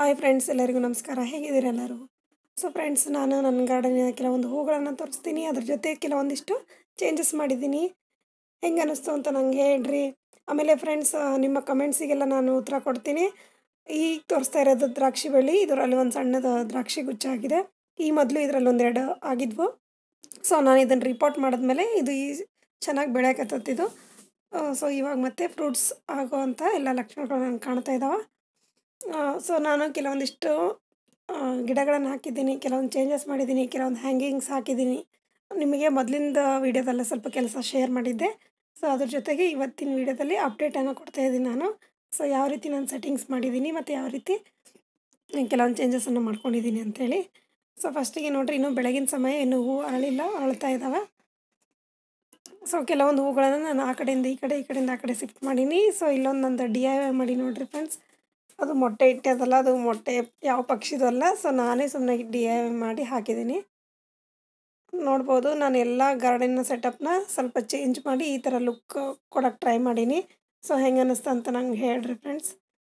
hi friends ಎಲ್ಲರಿಗೂ ನಮಸ್ಕಾರ ಹೇಗಿದ್ದೀರಾ ಎಲ್ಲರೂ ಸೊ ಫ್ರೆಂಡ್ಸ್ ನಾನು ನನ್ನ ಗಾರ್ಡನಿನ ಕೆಲವೊಂದು ಹೂಗಳನ್ನು ತೋರಿಸ್ತೀನಿ ಅದ್ರ ಜೊತೆ ಕೆಲವೊಂದಿಷ್ಟು ಚೇಂಜಸ್ ಮಾಡಿದ್ದೀನಿ ಹೆಂಗೆ ಅನ್ನಿಸ್ತು ಅಂತ ನಂಗೆ ಹೇಳ್ರಿ ಆಮೇಲೆ ಫ್ರೆಂಡ್ಸ್ ನಿಮ್ಮ ಕಮೆಂಟ್ಸಿಗೆಲ್ಲ ನಾನು ಉತ್ತರ ಕೊಡ್ತೀನಿ ಈಗ ತೋರಿಸ್ತಾ ಇರೋದು ದ್ರಾಕ್ಷಿ ಬಳ್ಳಿ ಇದರಲ್ಲಿ ಒಂದು ಸಣ್ಣದ ದ್ರಾಕ್ಷಿ ಗುಚ್ಚಾಗಿದೆ ಈ ಮೊದಲು ಇದರಲ್ಲಿ ಒಂದೆರಡು ಆಗಿದ್ವು ಸೊ ನಾನು ಇದನ್ನು ರಿಪೋರ್ಟ್ ಮಾಡಿದ್ಮೇಲೆ ಇದು ಈ ಚೆನ್ನಾಗಿ ಬೆಳೆಯಕತ್ತತ್ತಿದ್ದು ಸೊ ಇವಾಗ ಮತ್ತೆ ಫ್ರೂಟ್ಸ್ ಆಗೋ ಅಂತ ಎಲ್ಲ ಲಕ್ಷಣಗಳು ನಾನು ಕಾಣ್ತಾ ಇದ್ದಾವೆ ಸೊ ನಾನು ಕೆಲವೊಂದಿಷ್ಟು ಗಿಡಗಳನ್ನು ಹಾಕಿದ್ದೀನಿ ಕೆಲವೊಂದು ಚೇಂಜಸ್ ಮಾಡಿದ್ದೀನಿ ಕೆಲವೊಂದು ಹ್ಯಾಂಗಿಂಗ್ಸ್ ಹಾಕಿದ್ದೀನಿ ನಿಮಗೆ ಮೊದಲಿಂದ ವೀಡಿಯೋದಲ್ಲೇ ಸ್ವಲ್ಪ ಕೆಲಸ ಶೇರ್ ಮಾಡಿದ್ದೆ ಸೊ ಅದ್ರ ಜೊತೆಗೆ ಇವತ್ತಿನ ವೀಡಿಯೋದಲ್ಲಿ ಅಪ್ಡೇಟನ್ನು ಕೊಡ್ತಾ ಇದ್ದೀನಿ ನಾನು ಸೊ ಯಾವ ರೀತಿ ನಾನು ಸೆಟ್ಟಿಂಗ್ಸ್ ಮಾಡಿದ್ದೀನಿ ಮತ್ತು ಯಾವ ರೀತಿ ಕೆಲವೊಂದು ಚೇಂಜಸನ್ನು ಮಾಡ್ಕೊಂಡಿದ್ದೀನಿ ಅಂಥೇಳಿ ಸೊ ಫಸ್ಟಿಗೆ ನೋಡಿರಿ ಇನ್ನೂ ಬೆಳಗಿನ ಸಮಯ ಇನ್ನೂ ಹೂವು ಅರಳಿಲ್ಲ ಅರಳ್ತಾ ಇದ್ದಾವೆ ಸೊ ಕೆಲವೊಂದು ಹೂಗಳನ್ನು ನಾನು ಆ ಕಡೆಯಿಂದ ಈ ಕಡೆ ಈ ಕಡೆಯಿಂದ ಆ ಕಡೆ ಶಿಫ್ಟ್ ಮಾಡೀನಿ ಸೊ ಇಲ್ಲೊಂದು ನಂದು ಡಿ ಐ ಮಾಡಿ ನೋಡಿರಿ ಫ್ರೆಂಡ್ಸ್ ಅದು ಮೊಟ್ಟೆ ಇಟ್ಟದಲ್ಲ ಅದು ಮೊಟ್ಟೆ ಯಾವ ಪಕ್ಷಿದು ಅಲ್ಲ ಸೊ ನಾನೇ ಸುಮ್ಮನೆ ಡಿ ಎ ಮಾಡಿ ಹಾಕಿದ್ದೀನಿ ನೋಡ್ಬೋದು ನಾನು ಎಲ್ಲ ಗಾರ್ಡನ್ನ ಸೆಟಪ್ನ ಸ್ವಲ್ಪ ಚೇಂಜ್ ಮಾಡಿ ಈ ಥರ ಲುಕ್ ಕೊಡೋಕ್ಕೆ ಟ್ರೈ ಮಾಡೀನಿ ಸೊ ಹೆಂಗೆ ಅನ್ನಿಸ್ತು ಅಂತ ನಂಗೆ ಹೇಳ್ರಿ ಫ್ರೆಂಡ್ಸ್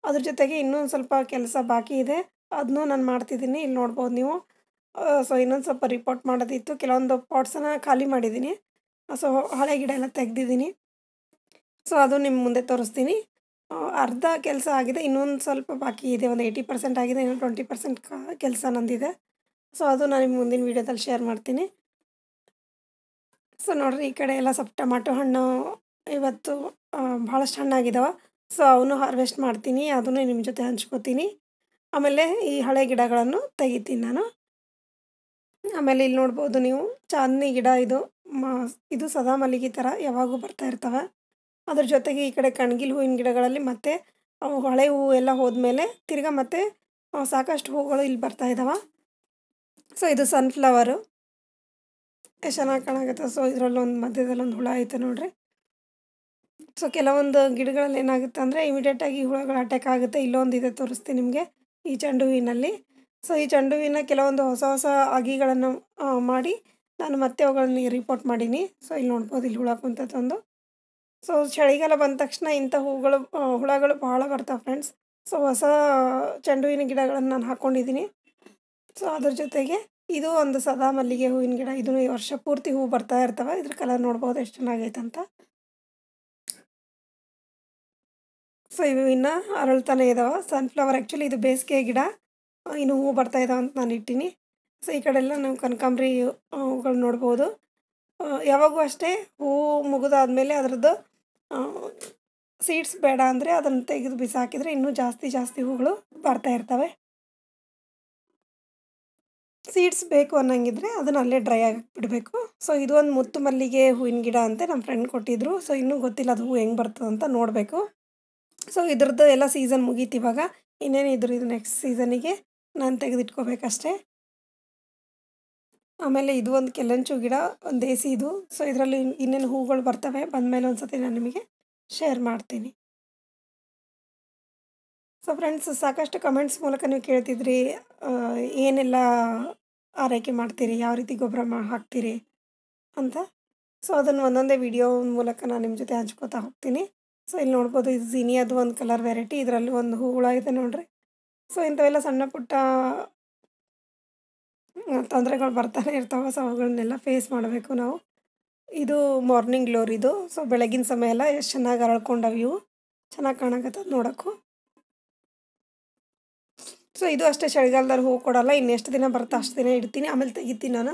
ಅದ್ರ ಜೊತೆಗೆ ಇನ್ನೊಂದು ಸ್ವಲ್ಪ ಕೆಲಸ ಬಾಕಿ ಇದೆ ಅದನ್ನೂ ನಾನು ಮಾಡ್ತಿದ್ದೀನಿ ಇಲ್ಲಿ ನೋಡ್ಬೋದು ನೀವು ಸೊ ಇನ್ನೊಂದು ಸ್ವಲ್ಪ ರಿಪೋರ್ಟ್ ಮಾಡೋದಿತ್ತು ಕೆಲವೊಂದು ಪಾಟ್ಸನ್ನು ಖಾಲಿ ಮಾಡಿದ್ದೀನಿ ಸೊ ಹಳೆ ಗಿಡ ಎಲ್ಲ ತೆಗ್ದಿದ್ದೀನಿ ಸೊ ಅದು ನಿಮ್ಮ ಮುಂದೆ ತೋರಿಸ್ತೀನಿ ಅರ್ಧ ಕೆಲಸ ಆಗಿದೆ ಇನ್ನೊಂದು ಸ್ವಲ್ಪ ಬಾಕಿ ಇದೆ ಒಂದು ಏಯ್ಟಿ ಪರ್ಸೆಂಟ್ ಆಗಿದೆ ಇನ್ನೊಂದು ಟ್ವೆಂಟಿ ಪರ್ಸೆಂಟ್ ಕೆಲಸ ನಂದಿದೆ ಸೊ ಅದು ನಾನು ನಿಮ್ಮ ಮುಂದಿನ ವೀಡಿಯೋದಲ್ಲಿ ಶೇರ್ ಮಾಡ್ತೀನಿ ಸೊ ನೋಡಿರಿ ಈ ಕಡೆ ಎಲ್ಲ ಸ್ವಲ್ಪ ಟೊಮಾಟೊ ಹಣ್ಣು ಇವತ್ತು ಭಾಳಷ್ಟು ಹಣ್ಣಾಗಿದ್ದಾವೆ ಸೊ ಅವನು ಹಾರ್ವೆಸ್ಟ್ ಮಾಡ್ತೀನಿ ಅದನ್ನು ನಿಮ್ಮ ಜೊತೆ ಹಂಚ್ಕೋತೀನಿ ಆಮೇಲೆ ಈ ಹಳೆ ಗಿಡಗಳನ್ನು ತೆಗಿತೀನಿ ನಾನು ಆಮೇಲೆ ಇಲ್ಲಿ ನೋಡ್ಬೋದು ನೀವು ಚಾಂದಿನಿ ಗಿಡ ಇದು ಮ ಇದು ಸದಾ ಮಲ್ಲಿಗೆ ಥರ ಯಾವಾಗೂ ಬರ್ತಾ ಇರ್ತವೆ ಅದ್ರ ಜೊತೆಗೆ ಈ ಕಡೆ ಕಣ್ಗಿಲ್ ಹೂವಿನ ಗಿಡಗಳಲ್ಲಿ ಮತ್ತೆ ಹೊಳೆ ಹೂವು ಎಲ್ಲ ಹೋದ್ಮೇಲೆ ತಿರ್ಗಿ ಮತ್ತೆ ಸಾಕಷ್ಟು ಹೂವುಗಳು ಇಲ್ಲಿ ಬರ್ತಾ ಇದ್ದಾವೆ ಸೊ ಇದು ಸನ್ಫ್ಲವರು ಎಷ್ಟು ಚೆನ್ನಾಗಿ ಕಾಣಾಗುತ್ತೆ ಸೊ ಇದರಲ್ಲೊಂದು ಮಧ್ಯದಲ್ಲಿ ಒಂದು ಹುಳ ಐತೆ ನೋಡ್ರಿ ಸೊ ಕೆಲವೊಂದು ಗಿಡಗಳಲ್ಲಿ ಏನಾಗುತ್ತೆ ಅಂದರೆ ಇಮಿಡಿಯೇಟಾಗಿ ಹುಳಗಳು ಅಟ್ಯಾಕ್ ಆಗುತ್ತೆ ಇಲ್ಲೊಂದು ಇದೆ ತೋರಿಸ್ತೀನಿ ನಿಮಗೆ ಈ ಚೆಂಡು ಹೂವಿನಲ್ಲಿ ಸೊ ಈ ಚೆಂಡು ಹೂವಿನ ಕೆಲವೊಂದು ಹೊಸ ಹೊಸ ಅಗಿಗಳನ್ನು ಮಾಡಿ ನಾನು ಮತ್ತೆ ಅವುಗಳನ್ನ ರಿಪೋರ್ಟ್ ಮಾಡೀನಿ ಸೊ ಇಲ್ಲಿ ನೋಡ್ಬೋದು ಇಲ್ಲಿ ಹುಳ ತಂದು ಸೊ ಚಳಿಗಾಲ ಬಂದ ತಕ್ಷಣ ಇಂಥ ಹೂಗಳು ಹುಳಗಳು ಭಾಳ ಬರ್ತಾವೆ ಫ್ರೆಂಡ್ಸ್ ಸೊ ಹೊಸ ಚೆಂಡು ಹೂವಿನ ಗಿಡಗಳನ್ನು ನಾನು ಹಾಕ್ಕೊಂಡಿದ್ದೀನಿ ಸೊ ಅದ್ರ ಜೊತೆಗೆ ಇದು ಒಂದು ಸದಾ ಮಲ್ಲಿಗೆ ಹೂವಿನ ಗಿಡ ಇದನ್ನು ಈ ವರ್ಷ ಪೂರ್ತಿ ಹೂವು ಬರ್ತಾ ಇರ್ತವೆ ಇದ್ರ ಕಲರ್ ನೋಡ್ಬೋದು ಎಷ್ಟು ಚೆನ್ನಾಗೈತೆ ಅಂತ ಸೊ ಇವು ಇನ್ನು ಅರಳ್ತಾನೆ ಇದಾವೆ ಸನ್ಫ್ಲವರ್ ಆ್ಯಕ್ಚುಲಿ ಇದು ಬೇಸಿಗೆ ಗಿಡ ಇನ್ನು ಹೂವು ಬರ್ತಾ ಇದಾವೆ ಅಂತ ನಾನು ಇಟ್ಟಿನಿ ಸೊ ಈ ಕಡೆ ಎಲ್ಲ ನಾವು ಕನಕಾಂಬ್ರಿ ಹೂಗಳು ನೋಡ್ಬೋದು ಯಾವಾಗೂ ಅಷ್ಟೇ ಹೂವು ಮುಗಿದಾದ್ಮೇಲೆ ಅದರದ್ದು ಸೀಡ್ಸ್ ಬೇಡ ಅಂದರೆ ಅದನ್ನು ತೆಗೆದು ಬಿಸಾಕಿದರೆ ಇನ್ನೂ ಜಾಸ್ತಿ ಜಾಸ್ತಿ ಹೂಗಳು ಬರ್ತಾ ಇರ್ತವೆ ಸೀಡ್ಸ್ ಬೇಕು ಅನ್ನಂಗಿದ್ರೆ ಅದನ್ನು ಅಲ್ಲೇ ಡ್ರೈ ಆಗಿ ಬಿಡಬೇಕು ಸೊ ಇದು ಒಂದು ಮುತ್ತು ಮಲ್ಲಿಗೆ ಹೂವಿನ ಗಿಡ ಅಂತ ನಮ್ಮ ಫ್ರೆಂಡ್ ಕೊಟ್ಟಿದ್ರು ಸೊ ಇನ್ನೂ ಗೊತ್ತಿಲ್ಲ ಅದು ಹೂವು ಹೆಂಗೆ ಬರ್ತದೆ ಅಂತ ನೋಡಬೇಕು ಸೊ ಇದ್ರದ್ದು ಎಲ್ಲ ಸೀಸನ್ ಮುಗೀತಿವಾಗ ಇನ್ನೇನು ಇದ್ರು ಇದು ನೆಕ್ಸ್ಟ್ ಸೀಸನಿಗೆ ನಾನು ತೆಗೆದಿಟ್ಕೋಬೇಕಷ್ಟೇ ಆಮೇಲೆ ಇದು ಒಂದು ಕೆಲ್ಲಂಚು ಗಿಡ ಒಂದು ದೇಸಿ ಇದು ಸೊ ಇದರಲ್ಲಿ ಇನ್ನೇನು ಹೂಗಳು ಬರ್ತವೆ ಬಂದಮೇಲೆ ಒಂದು ನಾನು ನಿಮಗೆ ಶೇರ್ ಮಾಡ್ತೀನಿ ಸೊ ಫ್ರೆಂಡ್ಸ್ ಸಾಕಷ್ಟು ಕಮೆಂಟ್ಸ್ ಮೂಲಕ ನೀವು ಕೇಳ್ತಿದ್ರಿ ಏನೆಲ್ಲ ಆರೈಕೆ ಮಾಡ್ತೀರಿ ಯಾವ ರೀತಿ ಗೊಬ್ಬರ ಹಾಕ್ತೀರಿ ಅಂತ ಸೊ ಅದನ್ನು ಒಂದೊಂದೇ ವಿಡಿಯೋ ಮೂಲಕ ನಾನು ನಿಮ್ಮ ಜೊತೆ ಹಂಚ್ಕೋತಾ ಹೋಗ್ತೀನಿ ಸೊ ಇಲ್ಲಿ ನೋಡ್ಬೋದು ಇದು ಜಿನಿಯದು ಒಂದು ಕಲರ್ ವೆರೈಟಿ ಇದರಲ್ಲಿ ಒಂದು ಹೂಗಳಾಗಿದೆ ಇದೆ ನೋಡ್ರಿ ಸೊ ಇಂಥವೆಲ್ಲ ಸಣ್ಣ ಪುಟ್ಟ ತೊಂದರೆಗಳು ಬರ್ತಾನೆ ಇರ್ತಾವೆ ಸೊ ಅವುಗಳನ್ನೆಲ್ಲ ಫೇಸ್ ಮಾಡಬೇಕು ನಾವು ಇದು ಮಾರ್ನಿಂಗ್ ಗ್ಲೋರಿದು ಸೊ ಬೆಳಗಿನ ಸಮಯ ಎಲ್ಲ ಎಷ್ಟು ಚೆನ್ನಾಗಿ ಅರಳ್ಕೊಂಡವ ಇವು ಚೆನ್ನಾಗಿ ಕಾಣಕತ್ತದ ನೋಡೋಕ್ಕೂ ಸೊ ಇದು ಅಷ್ಟೇ ಚಳಿಗಾಲದಲ್ಲಿ ಹೂ ಕೊಡಲ್ಲ ಇನ್ನೆಷ್ಟು ದಿನ ಬರ್ತಾ ಅಷ್ಟು ದಿನ ಇಡ್ತೀನಿ ಆಮೇಲೆ ತೆಗಿತೀನಿ ನಾನು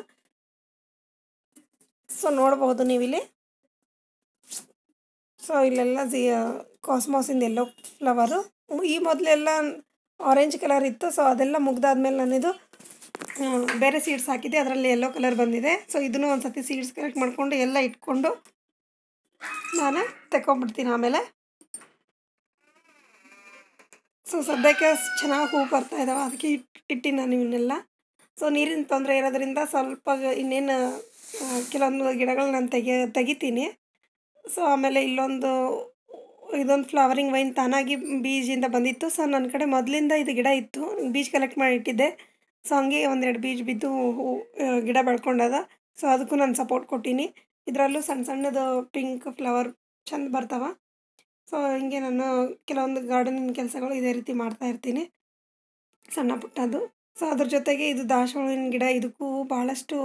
ಸೊ ನೋಡ್ಬೋದು ನೀವಿಲ್ಲಿ ಸೊ ಇಲ್ಲೆಲ್ಲ ಜಿ ಕಾಸ್ಮೋಸಿಂದ ಎಲ್ಲೋ ಫ್ಲವರು ಈ ಮೊದಲೆಲ್ಲ ಆರೆಂಜ್ ಕಲರ್ ಇತ್ತು ಸೊ ಅದೆಲ್ಲ ಮುಗ್ದಾದ್ಮೇಲೆ ನಾನಿದು ಬೇರೆ ಸೀಡ್ಸ್ ಹಾಕಿದ್ದೆ ಅದರಲ್ಲಿ ಯೆಲ್ಲೋ ಕಲರ್ ಬಂದಿದೆ ಸೊ ಇದನ್ನು ಒಂದು ಸರ್ತಿ ಸೀಡ್ಸ್ ಕಲೆಕ್ಟ್ ಮಾಡಿಕೊಂಡು ಎಲ್ಲ ಇಟ್ಕೊಂಡು ನಾನು ತಗೊಂಡ್ಬಿಡ್ತೀನಿ ಆಮೇಲೆ ಸೊ ಸದ್ಯಕ್ಕೆ ಚೆನ್ನಾಗಿ ಹೂ ಬರ್ತಾ ಇದ್ದಾವೆ ಅದಕ್ಕೆ ಇಟ್ಟು ನಾನು ಇವನ್ನೆಲ್ಲ ಸೊ ನೀರಿನ ತೊಂದರೆ ಇರೋದರಿಂದ ಸ್ವಲ್ಪ ಇನ್ನೇನು ಕೆಲವೊಂದು ಗಿಡಗಳು ನಾನು ತೆಗೆ ತೆಗಿತೀನಿ ಸೊ ಆಮೇಲೆ ಇಲ್ಲೊಂದು ಇದೊಂದು ಫ್ಲವರಿಂಗ್ ವೈನ್ ತಾನಾಗಿ ಬೀಜಿಂದ ಬಂದಿತ್ತು ಸೊ ನನ್ನ ಕಡೆ ಮೊದಲಿಂದ ಇದು ಗಿಡ ಇತ್ತು ಬೀಜ ಕಲೆಕ್ಟ್ ಮಾಡಿ ಇಟ್ಟಿದ್ದೆ ಸೊ ಹಂಗೆ ಒಂದೆರಡು ಬೀಜ ಬಿದ್ದು ಹೂ ಗಿಡ ಬೆಳ್ಕೊಂಡದ ಸೊ ಅದಕ್ಕೂ ನಾನು ಸಪೋರ್ಟ್ ಕೊಟ್ಟೀನಿ ಇದರಲ್ಲೂ ಸಣ್ಣ ಸಣ್ಣದು ಪಿಂಕ್ ಫ್ಲವರ್ ಚೆಂದ ಬರ್ತಾವೆ ಸೊ ಹಿಂಗೆ ನಾನು ಕೆಲವೊಂದು ಗಾರ್ಡನಿನ ಕೆಲಸಗಳು ಇದೇ ರೀತಿ ಮಾಡ್ತಾ ಇರ್ತೀನಿ ಸಣ್ಣ ಪುಟ್ಟದ್ದು ಸೊ ಅದ್ರ ಜೊತೆಗೆ ಇದು ದಾಸವಾಳಿನ ಗಿಡ ಇದಕ್ಕೂ ಭಾಳಷ್ಟು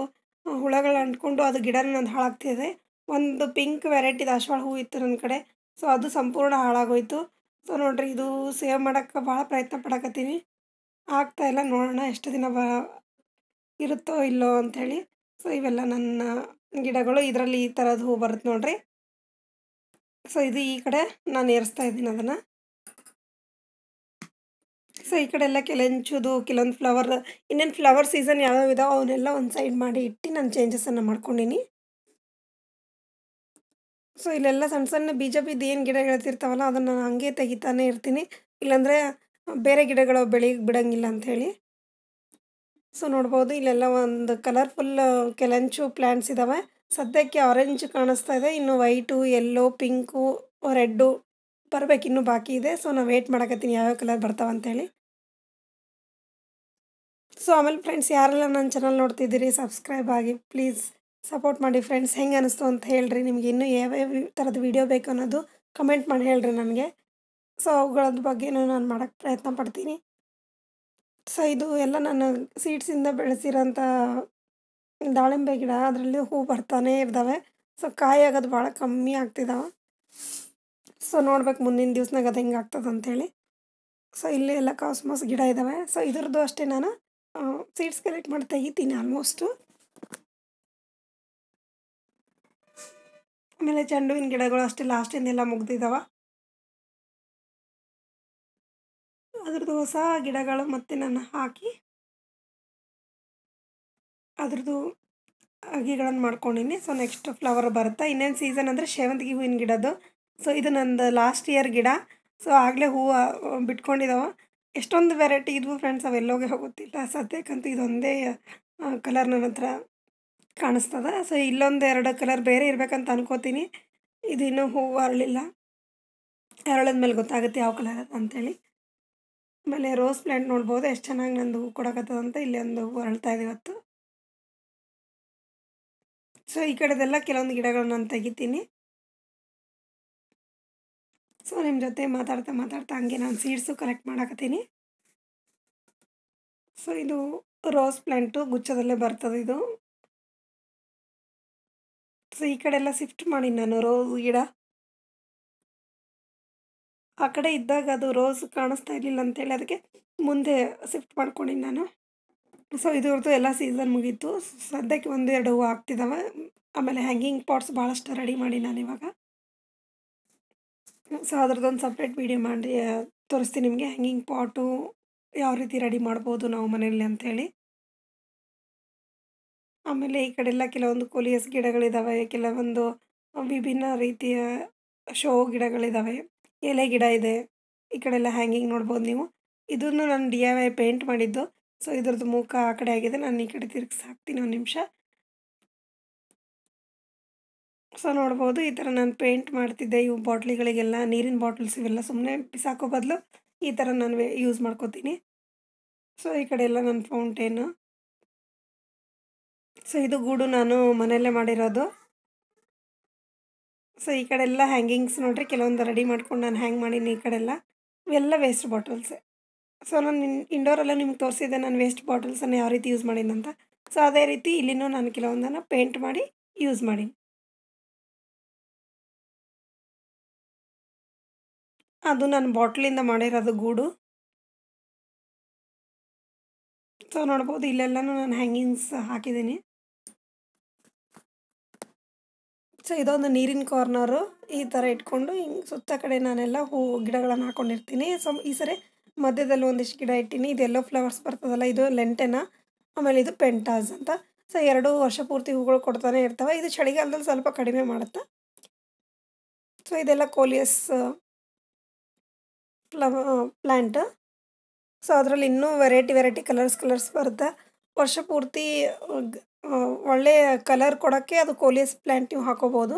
ಹುಳಗಳು ಅಂಟ್ಕೊಂಡು ಅದು ಗಿಡನ ನಂದು ಹಾಳಾಗ್ತಿದೆ ಒಂದು ಪಿಂಕ್ ವೆರೈಟಿ ದಾಸವಾಳ ಹೂ ಇತ್ತು ನನ್ನ ಕಡೆ ಸೊ ಅದು ಸಂಪೂರ್ಣ ಹಾಳಾಗೋಯಿತು ಸೊ ನೋಡ್ರಿ ಇದು ಸೇವ್ ಮಾಡೋಕ್ಕೆ ಭಾಳ ಪ್ರಯತ್ನ ಪಡಕತ್ತೀನಿ ಆಗ್ತಾ ಇಲ್ಲ ನೋಡೋಣ ಎಷ್ಟು ದಿನ ಬ ಇರುತ್ತೋ ಇಲ್ಲೋ ಅಂಥೇಳಿ ಸೊ ಇವೆಲ್ಲ ನನ್ನ ಗಿಡಗಳು ಇದರಲ್ಲಿ ಈ ಥರದ್ದು ಹೂ ಬರುತ್ತೆ ನೋಡ್ರಿ ಸೊ ಇದು ಈ ಕಡೆ ನಾನು ಏರಿಸ್ತಾ ಇದ್ದೀನಿ ಅದನ್ನು ಸೊ ಈ ಕಡೆ ಎಲ್ಲ ಕೆಲಂಚುದು ಕೆಲವೊಂದು ಫ್ಲವರ್ ಇನ್ನೇನು ಫ್ಲವರ್ ಸೀಸನ್ ಯಾವ್ಯಾವ ಇದಾವೆ ಅವನ್ನೆಲ್ಲ ಒಂದು ಸೈಡ್ ಮಾಡಿ ಇಟ್ಟು ನಾನು ಚೇಂಜಸನ್ನು ಮಾಡ್ಕೊಂಡಿನಿ ಸೊ ಇಲ್ಲೆಲ್ಲ ಸಣ್ಣ ಸಣ್ಣ ಬೀಜ ಬಿದ್ದು ಏನು ಗಿಡ ಹೇಳ್ತಿರ್ತಾವಲ್ಲ ಅದನ್ನು ನಾನು ಹಂಗೆ ತೆಗಿತಾನೆ ಇರ್ತೀನಿ ಇಲ್ಲಾಂದರೆ ಬೇರೆ ಗಿಡಗಳು ಬೆಳಿಗ್ಗೆ ಬಿಡೋಂಗಿಲ್ಲ ಅಂಥೇಳಿ ಸೊ ನೋಡ್ಬೋದು ಇಲ್ಲೆಲ್ಲ ಒಂದು ಕಲರ್ಫುಲ್ ಕೆಲಂಚು ಪ್ಲ್ಯಾಂಟ್ಸ್ ಇದ್ದಾವೆ ಸದ್ಯಕ್ಕೆ ಆರೆಂಜ್ ಕಾಣಿಸ್ತಾ ಇದೆ ಇನ್ನು ವೈಟು ಯೆಲ್ಲೋ ಪಿಂಕು ರೆಡ್ಡು ಬರಬೇಕು ಇನ್ನೂ ಬಾಕಿ ಇದೆ ಸೊ ನಾನು ವೇಟ್ ಮಾಡಕತ್ತೀನಿ ಯಾವ್ಯಾವ ಕಲರ್ ಬರ್ತಾವೆ ಅಂತೇಳಿ ಸೊ ಆಮೇಲೆ ಫ್ರೆಂಡ್ಸ್ ಯಾರೆಲ್ಲ ನನ್ನ ಚಾನಲ್ ನೋಡ್ತಿದ್ದೀರಿ ಸಬ್ಸ್ಕ್ರೈಬ್ ಆಗಿ ಪ್ಲೀಸ್ ಸಪೋರ್ಟ್ ಮಾಡಿ ಫ್ರೆಂಡ್ಸ್ ಹೆಂಗೆ ಅನಿಸ್ತು ಅಂತ ಹೇಳ್ರಿ ನಿಮ್ಗೆ ಇನ್ನೂ ಯಾವ ಯಾವ ಥರದ ವೀಡಿಯೋ ಬೇಕು ಅನ್ನೋದು ಕಮೆಂಟ್ ಮಾಡಿ ಹೇಳ್ರಿ ನನಗೆ ಸೊ ಅವುಗಳ ಬಗ್ಗೆಯೂ ನಾನು ಮಾಡೋಕ್ಕೆ ಪ್ರಯತ್ನ ಪಡ್ತೀನಿ ಸೊ ಇದು ಎಲ್ಲ ನಾನು ಸೀಡ್ಸಿಂದ ಬೆಳೆಸಿರೋಂಥ ದಾಳಿಂಬೆ ಗಿಡ ಅದರಲ್ಲಿ ಹೂ ಬರ್ತಾನೆ ಇದ್ದಾವೆ ಸೊ ಕಾಯಿ ಆಗೋದು ಭಾಳ ಕಮ್ಮಿ ಆಗ್ತಿದ್ದಾವೆ ಸೊ ನೋಡ್ಬೇಕು ಮುಂದಿನ ದಿವ್ಸನಾಗ ಅದು ಹೆಂಗೆ ಆಗ್ತದೆ ಅಂತೇಳಿ ಸೊ ಇಲ್ಲಿ ಎಲ್ಲ ಕಾಸ್ಮೋಸ್ ಗಿಡ ಇದ್ದಾವೆ ಸೊ ಇದ್ರದ್ದು ಅಷ್ಟೇ ನಾನು ಸೀಡ್ಸ್ ಕಲೆಕ್ಟ್ ಮಾಡಿ ತೆಗಿತೀನಿ ಆಲ್ಮೋಸ್ಟು ಆಮೇಲೆ ಚೆಂಡುವಿನ ಗಿಡಗಳು ಅಷ್ಟೇ ಲಾಸ್ಟಿಂದೆಲ್ಲ ಮುಗ್ದಿದ್ದಾವೆ ಅದ್ರದ್ದು ಹೊಸ ಗಿಡಗಳು ಮತ್ತೆ ನಾನು ಹಾಕಿ ಅದ್ರದ್ದು ಅಗಿಗಳನ್ನು ಮಾಡ್ಕೊಂಡಿನಿ ಸೊ ನೆಕ್ಸ್ಟ್ ಫ್ಲವರ್ ಬರುತ್ತೆ ಇನ್ನೇನು ಸೀಸನ್ ಅಂದರೆ ಸೇವಂತಿಗೆ ಹೂವಿನ ಗಿಡದ್ದು ಸೊ ಇದು ನಂದು ಲಾಸ್ಟ್ ಇಯರ್ ಗಿಡ ಸೊ ಆಗಲೇ ಹೂವು ಬಿಟ್ಕೊಂಡಿದ್ದಾವೆ ಎಷ್ಟೊಂದು ವೆರೈಟಿ ಇದ್ವು ಫ್ರೆಂಡ್ಸ್ ಅವೆಲ್ಲೋಗೆ ಹೋಗುತ್ತಿಲ್ಲ ಸದ್ಯಕ್ಕಂತೂ ಇದೊಂದೇ ಕಲರ್ ನನ್ನ ಹತ್ರ ಕಾಣಿಸ್ತದೆ ಸೊ ಇಲ್ಲೊಂದು ಎರಡು ಕಲರ್ ಬೇರೆ ಇರಬೇಕಂತ ಅನ್ಕೋತೀನಿ ಇದು ಇನ್ನೂ ಹೂವು ಅರಳಿಲ್ಲ ಅರಳದ ಮೇಲೆ ಗೊತ್ತಾಗುತ್ತೆ ಯಾವ ಕಲರ್ ಅಂತೇಳಿ ಆಮೇಲೆ ರೋಸ್ ಪ್ಲ್ಯಾಂಟ್ ನೋಡ್ಬೋದು ಎಷ್ಟು ಚೆನ್ನಾಗಿ ನಂದು ಹೂ ಕೊಡಕತ್ತದ ಅಂತ ಇಲ್ಲಿ ಒಂದು ಹೂವು ಇದೆ ಇವತ್ತು ಸೊ ಈ ಕಡೆದೆಲ್ಲ ಕೆಲವೊಂದು ಗಿಡಗಳನ್ನ ನಾನು ತೆಗಿತೀನಿ ಸೊ ನಿಮ್ಮ ಜೊತೆ ಮಾತಾಡ್ತಾ ಮಾತಾಡ್ತಾ ಹಂಗೆ ನಾನು ಸೀಡ್ಸು ಕಲೆಕ್ಟ್ ಮಾಡಾಕತ್ತೀನಿ ಸೊ ಇದು ರೋಸ್ ಪ್ಲ್ಯಾಂಟು ಗುಚ್ಚದಲ್ಲೇ ಬರ್ತದೆ ಇದು ಸೊ ಈ ಕಡೆ ಎಲ್ಲ ಶಿಫ್ಟ್ ಮಾಡೀನಿ ನಾನು ರೋಸ್ ಗಿಡ ಆ ಕಡೆ ಇದ್ದಾಗ ಅದು ರೋಸ್ ಕಾಣಿಸ್ತಾ ಇರಲಿಲ್ಲ ಅಂತೇಳಿ ಅದಕ್ಕೆ ಮುಂದೆ ಶಿಫ್ಟ್ ಮಾಡ್ಕೊಂಡಿನಿ ನಾನು ಸೊ ಇದ್ರದ್ದು ಎಲ್ಲ ಸೀಸನ್ ಮುಗೀತು ಸದ್ಯಕ್ಕೆ ಒಂದೆರಡು ಹೂವು ಆಗ್ತಿದ್ದಾವೆ ಆಮೇಲೆ ಹ್ಯಾಂಗಿಂಗ್ ಪಾಟ್ಸ್ ಭಾಳಷ್ಟು ರೆಡಿ ಮಾಡಿ ನಾನು ಇವಾಗ ಸೊ ಅದ್ರದ್ದೊಂದು ಸಪ್ರೇಟ್ ವೀಡಿಯೋ ಮಾಡಿ ತೋರಿಸ್ತೀನಿ ನಿಮಗೆ ಹ್ಯಾಂಗಿಂಗ್ ಪಾಟು ಯಾವ ರೀತಿ ರೆಡಿ ಮಾಡ್ಬೋದು ನಾವು ಮನೆಯಲ್ಲಿ ಅಂಥೇಳಿ ಆಮೇಲೆ ಈ ಕಡೆ ಕೆಲವೊಂದು ಕೊಲಿಯಸ್ ಗಿಡಗಳಿದ್ದಾವೆ ಕೆಲವೊಂದು ವಿಭಿನ್ನ ರೀತಿಯ ಶೋ ಗಿಡಗಳಿದ್ದಾವೆ ಎಲೆ ಗಿಡ ಇದೆ ಈ ಕಡೆ ಎಲ್ಲ ಹ್ಯಾಂಗಿಂಗ್ ನೋಡ್ಬೋದು ನೀವು ಇದನ್ನು ನಾನು ಡಿ ಐ ವೈ ಪೇಂಟ್ ಮಾಡಿದ್ದು ಸೊ ಇದ್ರದ್ದು ಮುಖ ಆ ಕಡೆ ಆಗಿದೆ ನಾನು ಈ ಕಡೆ ತಿರುಗಿಸಿ ಹಾಕ್ತೀನಿ ಒಂದು ನಿಮಿಷ ಸೊ ನೋಡ್ಬೋದು ಈ ಥರ ನಾನು ಪೇಂಟ್ ಮಾಡ್ತಿದ್ದೆ ಇವು ಬಾಟ್ಲಿಗಳಿಗೆಲ್ಲ ನೀರಿನ ಬಾಟ್ಲ್ಸ್ ಇವೆಲ್ಲ ಸುಮ್ಮನೆ ಬಿಸಾಕೋ ಬದಲು ಈ ಥರ ನಾನು ಯೂಸ್ ಮಾಡ್ಕೋತೀನಿ ಸೊ ಈ ಕಡೆ ಎಲ್ಲ ನನ್ನ ಫೌಂಟೇನು ಸೊ ಇದು ಗೂಡು ನಾನು ಮನೆಯಲ್ಲೇ ಮಾಡಿರೋದು ಸೊ ಈ ಕಡೆ ಎಲ್ಲ ಹ್ಯಾಂಗಿಂಗ್ಸ್ ನೋಡಿರಿ ಕೆಲವೊಂದು ರೆಡಿ ಮಾಡ್ಕೊಂಡು ನಾನು ಹ್ಯಾಂಗ್ ಮಾಡೀನಿ ಈ ಕಡೆಲ್ಲ ಇವೆಲ್ಲ ವೇಸ್ಟ್ ಬಾಟಲ್ಸೆ ಸೊ ನಾನು ಇಂಡೋರೆಲ್ಲ ನಿಮ್ಗೆ ತೋರಿಸಿದ್ದೆ ನಾನು ವೇಸ್ಟ್ ಬಾಟಲ್ಸನ್ನು ಯಾವ ರೀತಿ ಯೂಸ್ ಮಾಡಿನಂತ ಸೊ ಅದೇ ರೀತಿ ಇಲ್ಲಿನೂ ನಾನು ಕೆಲವೊಂದನ್ನು ಪೇಂಟ್ ಮಾಡಿ ಯೂಸ್ ಮಾಡೀನಿ ಅದು ನಾನು ಬಾಟ್ಲಿಂದ ಮಾಡಿರೋದು ಗೂಡು ಸೊ ನೋಡ್ಬೋದು ಇಲ್ಲೆಲ್ಲನೂ ನಾನು ಹ್ಯಾಂಗಿಂಗ್ಸ್ ಹಾಕಿದ್ದೀನಿ ಸೊ ಇದೊಂದು ನೀರಿನ ಕಾರ್ನರು ಈ ಥರ ಇಟ್ಕೊಂಡು ಹಿಂಗೆ ಸುತ್ತ ಕಡೆ ನಾನೆಲ್ಲ ಹೂ ಗಿಡಗಳನ್ನು ಹಾಕೊಂಡಿರ್ತೀನಿ ಸೊ ಈ ಸರಿ ಮಧ್ಯದಲ್ಲಿ ಒಂದಿಷ್ಟು ಗಿಡ ಇಟ್ಟಿನಿ ಇದೆಲ್ಲೋ ಫ್ಲವರ್ಸ್ ಬರ್ತದಲ್ಲ ಇದು ಲೆಂಟೆನ ಆಮೇಲೆ ಇದು ಪೆಂಟಾಸ್ ಅಂತ ಸೊ ಎರಡು ವರ್ಷ ಪೂರ್ತಿ ಹೂಗಳು ಕೊಡ್ತಾನೆ ಇರ್ತವೆ ಇದು ಚಳಿಗಾಲದಲ್ಲಿ ಸ್ವಲ್ಪ ಕಡಿಮೆ ಮಾಡುತ್ತೆ ಸೊ ಇದೆಲ್ಲ ಕೋಲಿಯಸ್ ಫ್ಲವ ಪ್ಲ್ಯಾಂಟ್ ಸೊ ಅದರಲ್ಲಿ ಇನ್ನೂ ವೆರೈಟಿ ವೆರೈಟಿ ಕಲರ್ಸ್ ಕಲರ್ಸ್ ಬರುತ್ತೆ ವರ್ಷ ಪೂರ್ತಿ ಒಳ್ಳೆಯ ಕಲರ್ ಕೊಡೋಕ್ಕೆ ಅದು ಕೋಲಿಯಸ್ ಪ್ಲ್ಯಾಂಟ್ ನೀವು ಹಾಕೋಬೋದು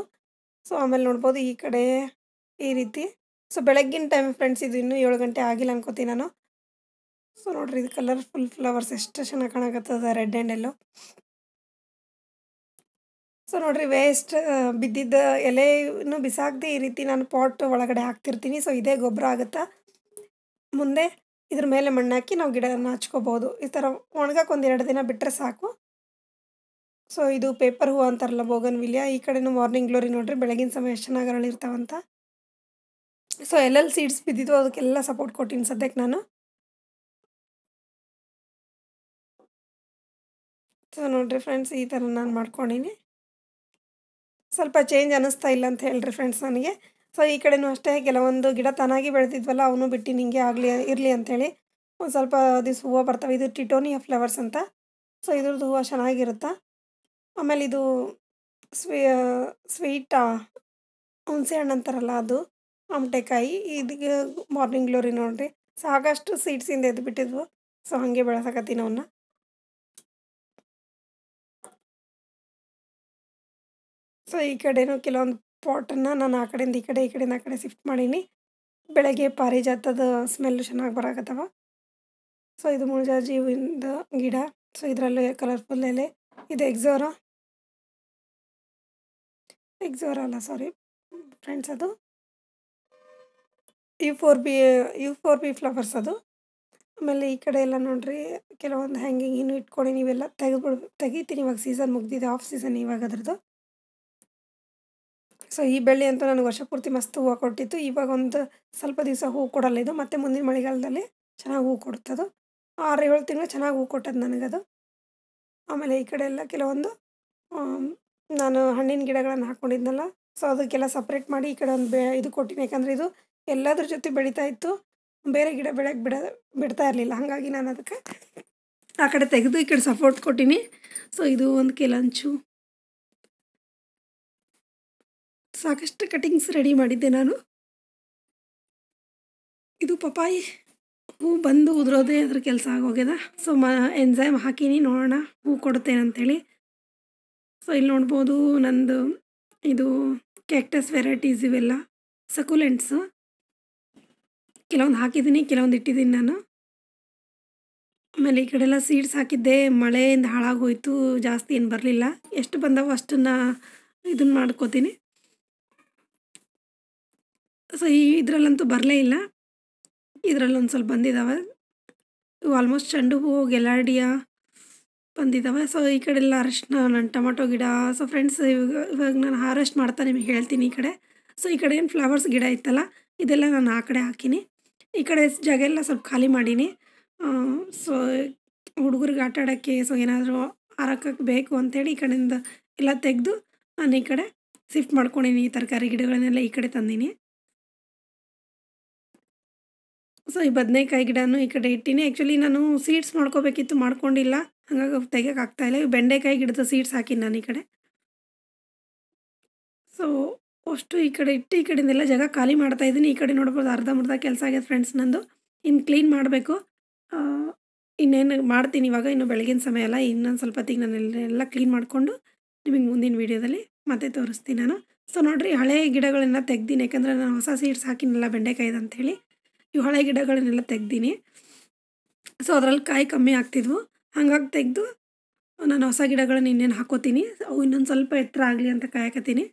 ಸೊ ಆಮೇಲೆ ನೋಡ್ಬೋದು ಈ ಕಡೆ ಈ ರೀತಿ ಸೊ ಬೆಳಗ್ಗಿನ ಟೈಮ್ ಫ್ರೆಂಡ್ಸ್ ಇದು ಇನ್ನೂ ಏಳು ಗಂಟೆ ಆಗಿಲ್ಲ ಅನ್ಕೋತೀನಿ ನಾನು ಸೊ ನೋಡ್ರಿ ಇದು ಕಲರ್ಫುಲ್ ಫ್ಲವರ್ಸ್ ಎಷ್ಟು ಚೆನ್ನಾಗಿ ಕಾಣಕತ್ತದ ರೆಡ್ ಆ್ಯಂಡ್ ಎಲ್ಲೋ ಸೊ ನೋಡ್ರಿ ವೇಸ್ಟ್ ಬಿದ್ದಿದ್ದ ಎಲೆಯೂ ಬಿಸಾಕದೆ ಈ ರೀತಿ ನಾನು ಪಾಟ್ ಒಳಗಡೆ ಹಾಕ್ತಿರ್ತೀನಿ ಸೊ ಇದೇ ಗೊಬ್ಬರ ಆಗುತ್ತಾ ಮುಂದೆ ಇದ್ರ ಮೇಲೆ ಮಣ್ಣಾಕಿ ನಾವು ಗಿಡನ ಹಚ್ಕೋಬೋದು ಈ ಥರ ಒಣಗಕ್ಕೆ ಒಂದು ಎರಡು ದಿನ ಬಿಟ್ಟರೆ ಸಾಕು ಸೊ ಇದು ಪೇಪರ್ ಹೂವು ಅಂತಾರಲ್ಲ ಬೋಗನ್ ವಿಲಿಯ ಈ ಕಡೆನೂ ಮಾರ್ನಿಂಗ್ ಗ್ಲೋರಿ ನೋಡ್ರಿ ಬೆಳಗಿನ ಸಮಯ ಎಷ್ಟು ಚೆನ್ನಾಗಿ ಅರಳಿರ್ತಾವಂತ ಸೊ ಎಲ್ಲೆಲ್ಲಿ ಸೀಡ್ಸ್ ಬಿದ್ದಿದ್ದು ಅದಕ್ಕೆಲ್ಲ ಸಪೋರ್ಟ್ ಕೊಟ್ಟಿನಿ ಸದ್ಯಕ್ಕೆ ನಾನು ಸೊ ನೋಡಿರಿ ಫ್ರೆಂಡ್ಸ್ ಈ ಥರ ನಾನು ಮಾಡ್ಕೊಂಡಿನಿ ಸ್ವಲ್ಪ ಚೇಂಜ್ ಅನ್ನಿಸ್ತಾ ಇಲ್ಲ ಅಂತ ಹೇಳಿರಿ ಫ್ರೆಂಡ್ಸ್ ನನಗೆ ಸೊ ಈ ಕಡೆನೂ ಅಷ್ಟೇ ಕೆಲವೊಂದು ಗಿಡ ತನಾಗಿ ಬೆಳೆದಿದ್ವಲ್ಲ ಅವನು ಬಿಟ್ಟು ನಿಂಗೆ ಆಗಲಿ ಇರಲಿ ಅಂಥೇಳಿ ಒಂದು ಸ್ವಲ್ಪ ದಿವಸ ಹೂವು ಬರ್ತವೆ ಇದು ಟಿಟೋನಿಯ ಫ್ಲವರ್ಸ್ ಅಂತ ಸೊ ಇದ್ರದ್ದು ಹೂವು ಚೆನ್ನಾಗಿರುತ್ತಾ ಆಮೇಲೆ ಇದು ಸ್ವೀ ಸ್ವೀಟಾ ಹುಣ್ಸೆ ಹಣ್ಣು ಅಂತಾರಲ್ಲ ಅದು ಅಮಟೆಕಾಯಿ ಇದಕ್ಕೆ ಮಾರ್ನಿಂಗ್ ಗ್ಲೋರಿ ನೋಡಿರಿ ಸಾಕಷ್ಟು ಸೀಡ್ಸಿಂದ ಎದ್ದು ಬಿಟ್ಟಿದ್ವು ಸೊ ಹಾಗೆ ಬೆಳೆಸಕತ್ತೀನಿ ಅವನ್ನ ಸೊ ಈ ಕಡೆನೂ ಕೆಲವೊಂದು ಪಾಟನ್ನು ನಾನು ಆ ಕಡೆಯಿಂದ ಈ ಕಡೆ ಈ ಕಡೆಯಿಂದ ಆ ಕಡೆ ಶಿಫ್ಟ್ ಮಾಡೀನಿ ಬೆಳಗ್ಗೆ ಪಾರಿಜಾತದ ಸ್ಮೆಲ್ಲು ಚೆನ್ನಾಗಿ ಬರಾಕತ್ತವ ಸೊ ಇದು ಹೂವಿಂದ ಗಿಡ ಸೊ ಇದರಲ್ಲೂ ಕಲರ್ಫುಲ್ ಎಲೆ ಇದು ಎಕ್ಸೋರ ಪಿಕ್ಸೋರ್ ಅಲ್ಲ ಸಾರಿ ಫ್ರೆಂಡ್ಸ್ ಅದು euphorbia euphorbia flowers ಅದು ಆಮೇಲೆ ಈ ಕಡೆ ಎಲ್ಲ ನೋಡಿರಿ ಕೆಲವೊಂದು ಹ್ಯಾಂಗಿಂಗ್ ಇನ್ನು ಇಟ್ಕೊಂಡು ನೀವೆಲ್ಲ ತೆಗೆದ್ಬಿಡ್ ತೆಗಿತೀನಿ ಇವಾಗ ಸೀಸನ್ ಮುಗ್ದಿದೆ ಆಫ್ ಸೀಸನ್ ಇವಾಗ ಅದ್ರದ್ದು ಸೊ ಈ ಬೆಳ್ಳಿ ಅಂತೂ ನನಗೆ ವರ್ಷ ಪೂರ್ತಿ ಮಸ್ತ್ ಹೂವು ಕೊಟ್ಟಿತ್ತು ಇವಾಗ ಒಂದು ಸ್ವಲ್ಪ ದಿವಸ ಹೂವು ಕೊಡಲ್ಲ ಇದು ಮತ್ತು ಮುಂದಿನ ಮಳೆಗಾಲದಲ್ಲಿ ಚೆನ್ನಾಗಿ ಹೂವು ಕೊಡ್ತದು ಆರು ಏಳು ತಿಂಗಳು ಚೆನ್ನಾಗಿ ಹೂವು ಕೊಟ್ಟದ್ದು ನನಗದು ಆಮೇಲೆ ಈ ಕಡೆ ಎಲ್ಲ ಕೆಲವೊಂದು ನಾನು ಹಣ್ಣಿನ ಗಿಡಗಳನ್ನು ಹಾಕ್ಕೊಂಡಿದ್ನಲ್ಲ ಸೊ ಅದಕ್ಕೆಲ್ಲ ಸಪ್ರೇಟ್ ಮಾಡಿ ಈ ಕಡೆ ಒಂದು ಬೆ ಇದು ಕೊಟ್ಟಿನಿ ಯಾಕಂದರೆ ಇದು ಎಲ್ಲದ್ರ ಜೊತೆ ಬೆಳೀತಾ ಇತ್ತು ಬೇರೆ ಗಿಡ ಬೆಳೆಯೋಕ್ಕೆ ಬಿಡ ಬಿಡ್ತಾ ಇರಲಿಲ್ಲ ಹಾಗಾಗಿ ನಾನು ಅದಕ್ಕೆ ಆ ಕಡೆ ತೆಗೆದು ಈ ಕಡೆ ಸಪೋರ್ಟ್ ಕೊಟ್ಟಿನಿ ಸೊ ಇದು ಒಂದು ಕೆಲಂಚು ಸಾಕಷ್ಟು ಕಟಿಂಗ್ಸ್ ರೆಡಿ ಮಾಡಿದ್ದೆ ನಾನು ಇದು ಪಪ್ಪಾಯಿ ಹೂ ಬಂದು ಉದುರೋದೇ ಅದ್ರ ಕೆಲಸ ಆಗೋಗ್ಯದ ಸೊ ಮ ಎನ್ಸೈಮ್ ಹಾಕೀನಿ ನೋಡೋಣ ಹೂ ಕೊಡುತ್ತೇನೆ ಅಂಥೇಳಿ ಸೊ ಇಲ್ಲಿ ನೋಡ್ಬೋದು ನಂದು ಇದು ಕ್ಯಾಕ್ಟಸ್ ವೆರೈಟೀಸ್ ಇವೆಲ್ಲ ಸಕುಲೆಂಟ್ಸು ಕೆಲವೊಂದು ಹಾಕಿದ್ದೀನಿ ಕೆಲವೊಂದು ಇಟ್ಟಿದ್ದೀನಿ ನಾನು ಆಮೇಲೆ ಈ ಕಡೆ ಎಲ್ಲ ಸೀಡ್ಸ್ ಹಾಕಿದ್ದೆ ಮಳೆಯಿಂದ ಹಾಳಾಗೋಯ್ತು ಜಾಸ್ತಿ ಏನು ಬರಲಿಲ್ಲ ಎಷ್ಟು ಬಂದವೋ ಅಷ್ಟನ್ನು ಇದನ್ನು ಮಾಡ್ಕೋತೀನಿ ಸೊ ಈ ಇದರಲ್ಲಂತೂ ಬರಲೇ ಇಲ್ಲ ಇದರಲ್ಲೊಂದು ಸ್ವಲ್ಪ ಬಂದಿದ್ದಾವೆ ಇವು ಆಲ್ಮೋಸ್ಟ್ ಚೆಂಡು ಹೂವು ಗೆಲಾಡಿಯಾ ಬಂದಿದ್ದಾವೆ ಸೊ ಈ ಕಡೆ ಎಲ್ಲ ಅರಶಿನ ನನ್ನ ಟೊಮೊಟೊ ಗಿಡ ಸೊ ಫ್ರೆಂಡ್ಸ್ ಇವಾಗ ಇವಾಗ ನಾನು ಹಾರೆಸ್ಟ್ ಮಾಡ್ತಾ ನಿಮಗೆ ಹೇಳ್ತೀನಿ ಈ ಕಡೆ ಸೊ ಈ ಕಡೆ ಏನು ಫ್ಲವರ್ಸ್ ಗಿಡ ಇತ್ತಲ್ಲ ಇದೆಲ್ಲ ನಾನು ಆ ಕಡೆ ಹಾಕಿನಿ ಈ ಕಡೆ ಜಾಗ ಎಲ್ಲ ಸ್ವಲ್ಪ ಖಾಲಿ ಮಾಡೀನಿ ಸೊ ಹುಡುಗರಿಗೆ ಆಟ ಆಡೋಕ್ಕೆ ಸೊ ಏನಾದರೂ ಹಾರಕ್ಕೆ ಬೇಕು ಅಂತೇಳಿ ಈ ಕಡೆಯಿಂದ ಎಲ್ಲ ತೆಗೆದು ನಾನು ಈ ಕಡೆ ಶಿಫ್ಟ್ ಮಾಡ್ಕೊಂಡಿನಿ ತರಕಾರಿ ಗಿಡಗಳನ್ನೆಲ್ಲ ಈ ಕಡೆ ತಂದೀನಿ ಸೊ ಈ ಬದನೇಕಾಯಿ ಗಿಡನೂ ಈ ಕಡೆ ಇಟ್ಟಿನಿ ಆ್ಯಕ್ಚುಲಿ ನಾನು ಸೀಡ್ಸ್ ಮಾಡ್ಕೋಬೇಕಿತ್ತು ಮಾಡ್ಕೊಂಡಿಲ್ಲ ಹಂಗಾಗಿ ಹಾಗಾಗಿ ಇಲ್ಲ ಈ ಬೆಂಡೆಕಾಯಿ ಗಿಡದ ಸೀಡ್ಸ್ ಹಾಕಿನಿ ನಾನು ಈ ಕಡೆ ಸೊ ಅಷ್ಟು ಈ ಕಡೆ ಇಟ್ಟು ಈ ಕಡೆಯಿಂದೆಲ್ಲ ಜಾಗ ಖಾಲಿ ಮಾಡ್ತಾ ಇದ್ದೀನಿ ಈ ಕಡೆ ನೋಡ್ಬೋದು ಅರ್ಧ ಮುರ್ಧ ಕೆಲಸ ಆಗ್ಯದ ಫ್ರೆಂಡ್ಸ್ ನಂದು ಇನ್ನು ಕ್ಲೀನ್ ಮಾಡಬೇಕು ಇನ್ನೇನು ಮಾಡ್ತೀನಿ ಇವಾಗ ಇನ್ನು ಬೆಳಗಿನ ಸಮಯ ಅಲ್ಲ ಇನ್ನೊಂದು ಸ್ವಲ್ಪ ಹೊತ್ತಿಗೆ ನಾನು ಎಲ್ಲ ಕ್ಲೀನ್ ಮಾಡಿಕೊಂಡು ನಿಮಗೆ ಮುಂದಿನ ವೀಡಿಯೋದಲ್ಲಿ ಮತ್ತೆ ತೋರಿಸ್ತೀನಿ ನಾನು ಸೊ ನೋಡಿರಿ ಹಳೆ ಗಿಡಗಳನ್ನೆಲ್ಲ ತೆಗ್ದೀನಿ ಯಾಕಂದರೆ ನಾನು ಹೊಸ ಸೀಡ್ಸ್ ಹಾಕಿನಲ್ಲ ಬೆಂಡೆಕಾಯ್ದು ಅಂಥೇಳಿ ಇವು ಹಳೆ ಗಿಡಗಳನ್ನೆಲ್ಲ ತೆಗ್ದೀನಿ ಸೊ ಅದರಲ್ಲಿ ಕಾಯಿ ಕಮ್ಮಿ ಆಗ್ತಿದ್ವು ಹಂಗಾಗಿ ತೆಗೆದು ನಾನು ಹೊಸ ಗಿಡಗಳನ್ನ ಇನ್ನೇನು ಹಾಕೋತೀನಿ ಅವು ಇನ್ನೊಂದು ಸ್ವಲ್ಪ ಎತ್ತರ ಆಗಲಿ ಅಂತ ಕಾಯಕತ್ತೀನಿ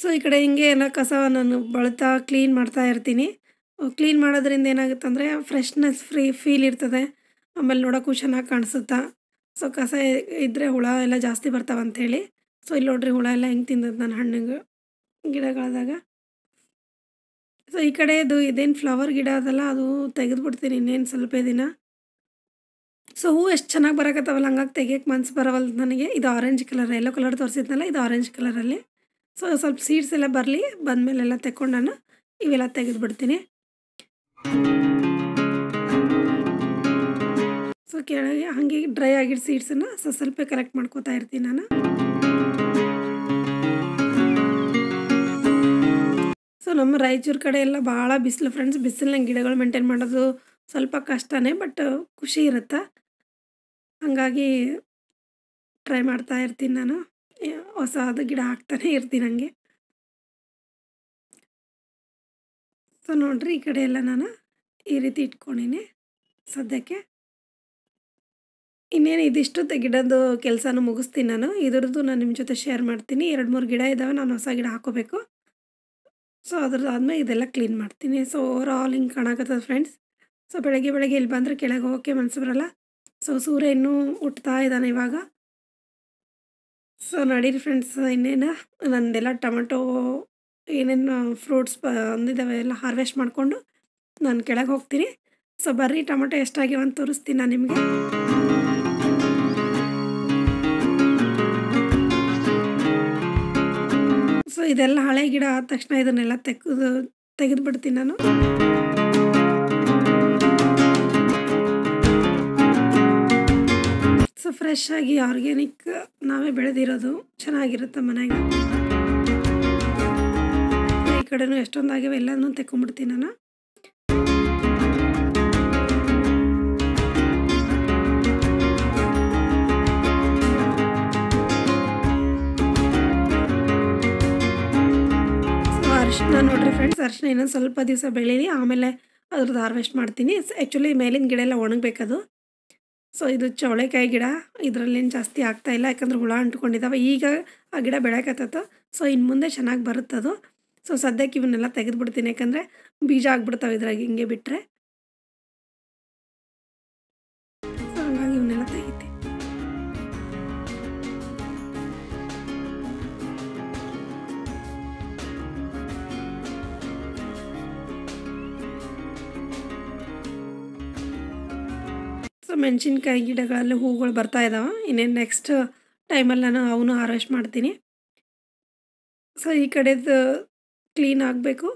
ಸೊ ಈ ಕಡೆ ಹಿಂಗೆ ಎಲ್ಲ ಕಸ ನಾನು ಬಳತಾ ಕ್ಲೀನ್ ಮಾಡ್ತಾ ಇರ್ತೀನಿ ಕ್ಲೀನ್ ಮಾಡೋದ್ರಿಂದ ಏನಾಗುತ್ತೆ ಅಂದರೆ ಫ್ರೆಶ್ನೆಸ್ ಫ್ರೀ ಫೀಲ್ ಇರ್ತದೆ ಆಮೇಲೆ ನೋಡೋಕ್ಕೂ ಚೆನ್ನಾಗಿ ಕಾಣಿಸುತ್ತಾ ಸೊ ಕಸ ಇದ್ದರೆ ಹುಳ ಎಲ್ಲ ಜಾಸ್ತಿ ಬರ್ತಾವಂಥೇಳಿ ಸೊ ಇಲ್ಲಿ ನೋಡ್ರಿ ಹುಳ ಎಲ್ಲ ಹೆಂಗೆ ತಿಂದದ್ದು ನಾನು ಹಣ್ಣಿಗೆ ಗಿಡಗಳಾದಾಗ ಸೊ ಈ ಕಡೆದು ಇದೇನು ಫ್ಲವರ್ ಗಿಡ ಅದಲ್ಲ ಅದು ತೆಗೆದುಬಿಡ್ತೀನಿ ಇನ್ನೇನು ಸ್ವಲ್ಪ ದಿನ ಸೊ ಹೂ ಎಷ್ಟು ಚೆನ್ನಾಗಿ ಬರಕತ್ತವಲ್ಲ ಹಂಗಾಗಿ ತೆಗಿಯೋಕ್ಕೆ ಮನ್ಸು ಬರವಲ್ದು ನನಗೆ ಇದು ಆರೆಂಜ್ ಕಲರ್ ಎಲ್ಲೋ ಕಲರ್ ತೋರಿಸಿದ್ನಲ್ಲ ಇದು ಆರೆಂಜ್ ಕಲರಲ್ಲಿ ಸೊ ಸ್ವಲ್ಪ ಸೀಡ್ಸ್ ಎಲ್ಲ ಬರಲಿ ಬಂದಮೇಲೆಲ್ಲ ತೆಕ್ಕೊಂಡು ನಾನು ಇವೆಲ್ಲ ತೆಗೆದುಬಿಡ್ತೀನಿ ಸೊ ಕೆಳಗೆ ಹಾಗೆ ಡ್ರೈ ಆಗಿರೋ ಸೀಡ್ಸನ್ನು ಸೊ ಸ್ವಲ್ಪ ಕಲೆಕ್ಟ್ ಮಾಡ್ಕೋತಾ ಇರ್ತೀನಿ ನಾನು ಸೊ ನಮ್ಮ ರಾಯಚೂರು ಕಡೆ ಎಲ್ಲ ಭಾಳ ಬಿಸಿಲು ಫ್ರೆಂಡ್ಸ್ ಬಿಸಿಲಿನ ಗಿಡಗಳು ಮೇಂಟೈನ್ ಮಾಡೋದು ಸ್ವಲ್ಪ ಕಷ್ಟನೇ ಬಟ್ ಖುಷಿ ಇರುತ್ತೆ ಹಾಗಾಗಿ ಟ್ರೈ ಮಾಡ್ತಾ ಇರ್ತೀನಿ ನಾನು ಹೊಸದು ಗಿಡ ಹಾಕ್ತಾನೇ ಇರ್ತೀನಿ ಹಾಗೆ ಸೊ ನೋಡ್ರಿ ಈ ಕಡೆ ಎಲ್ಲ ನಾನು ಈ ರೀತಿ ಇಟ್ಕೊಂಡಿನಿ ಸದ್ಯಕ್ಕೆ ಇನ್ನೇನು ಇದಿಷ್ಟು ಗಿಡದ್ದು ಕೆಲಸನೂ ಮುಗಿಸ್ತೀನಿ ನಾನು ಇದ್ರದ್ದು ನಾನು ನಿಮ್ಮ ಜೊತೆ ಶೇರ್ ಮಾಡ್ತೀನಿ ಎರಡು ಮೂರು ಗಿಡ ಇದ್ದಾವೆ ನಾನು ಹೊಸ ಗಿಡ ಹಾಕೋಬೇಕು ಸೊ ಅದ್ರದ್ದು ಆದಮೇಲೆ ಇದೆಲ್ಲ ಕ್ಲೀನ್ ಮಾಡ್ತೀನಿ ಸೊ ಓವರ್ ಆಲ್ ಹಿಂಗೆ ಕಾಣಕತ್ತದ ಫ್ರೆಂಡ್ಸ್ ಸೊ ಬೆಳಗ್ಗೆ ಬೆಳಗ್ಗೆ ಇಲ್ಲಿ ಬಂದರೆ ಕೆಳಗೆ ಹೋಗೋಕ್ಕೆ ಮನಸ್ಸು ಬರಲ್ಲ ಸೊ ಸೂರ್ಯ ಇನ್ನೂ ಉಟ್ತಾ ಇದ್ದಾನೆ ಇವಾಗ ಸೊ ನಡೀರಿ ಫ್ರೆಂಡ್ಸ್ ಇನ್ನೇನು ನಂದೆಲ್ಲ ಟೊಮೆಟೊ ಏನೇನು ಫ್ರೂಟ್ಸ್ ಬಂದಿದ್ದಾವೆ ಎಲ್ಲ ಹಾರ್ವೆಸ್ಟ್ ಮಾಡಿಕೊಂಡು ನಾನು ಕೆಳಗೆ ಹೋಗ್ತೀನಿ ಸೊ ಬರ್ರಿ ಟೊಮೆಟೊ ಎಷ್ಟಾಗಿವೆ ಅಂತ ತೋರಿಸ್ತೀನಿ ನಾನು ನಿಮಗೆ ಸೊ ಇದೆಲ್ಲ ಹಳೆ ಗಿಡ ಆದ ತಕ್ಷಣ ಇದನ್ನೆಲ್ಲ ತೆಗೆದು ತೆಗೆದುಬಿಡ್ತೀನಿ ನಾನು ಫ್ರೆಶ್ ಆಗಿ ಆರ್ಗ್ಯಾನಿಕ್ ನಾವೇ ಬೆಳೆದಿರೋದು ಚೆನ್ನಾಗಿರುತ್ತೆ ಮನೆಗೆ ಈ ಕಡೆನೂ ಎಷ್ಟೊಂದಾಗಿವೆ ಎಲ್ಲನೂ ತೆಕ್ಕೊಂಬಿಡ್ತೀನಿ ನಾನು ಅರಿಶಿನ ನೋಡ್ರಿ ಫ್ರೆಂಡ್ಸ್ ಅರ್ಶಿನ ಇನ್ನೊಂದು ಸ್ವಲ್ಪ ದಿವಸ ಬೆಳೀನಿ ಆಮೇಲೆ ಅದ್ರದ್ದು ಹಾರ್ವೆಸ್ಟ್ ಮಾಡ್ತೀನಿ ಆ್ಯಕ್ಚುಲಿ ಮೇಲಿನ ಗಿಡ ಎಲ್ಲ ಒಣಗಬೇಕದು ಸೊ ಇದು ಚವಳೆಕಾಯಿ ಗಿಡ ಇದರಲ್ಲೇನು ಜಾಸ್ತಿ ಆಗ್ತಾ ಇಲ್ಲ ಯಾಕಂದ್ರೆ ಹುಳ ಅಂಟ್ಕೊಂಡಿದ್ದಾವೆ ಈಗ ಆ ಗಿಡ ಬೆಳೆಯಕತ್ತತ್ತು ಸೊ ಇನ್ನು ಮುಂದೆ ಚೆನ್ನಾಗಿ ಬರುತ್ತದು ಸೊ ಸದ್ಯಕ್ಕೆ ಇವನ್ನೆಲ್ಲ ತೆಗೆದುಬಿಡ್ತೀನಿ ಯಾಕಂದರೆ ಬೀಜ ಆಗ್ಬಿಡ್ತಾವೆ ಇದ್ರಾಗ ಹಿಂಗೆ ಬಿಟ್ಟರೆ ಮೆಣಸಿನ್ಕಾಯಿ ಗಿಡಗಳಲ್ಲಿ ಹೂಗಳು ಬರ್ತಾ ಇದ್ದಾವೆ ಇನ್ನೇನು ನೆಕ್ಸ್ಟ್ ಟೈಮಲ್ಲಿ ನಾನು ಅವನು ಹಾರ್ವೆಸ್ಟ್ ಮಾಡ್ತೀನಿ ಸೊ ಈ ಕಡೆದು ಕ್ಲೀನ್ ಆಗಬೇಕು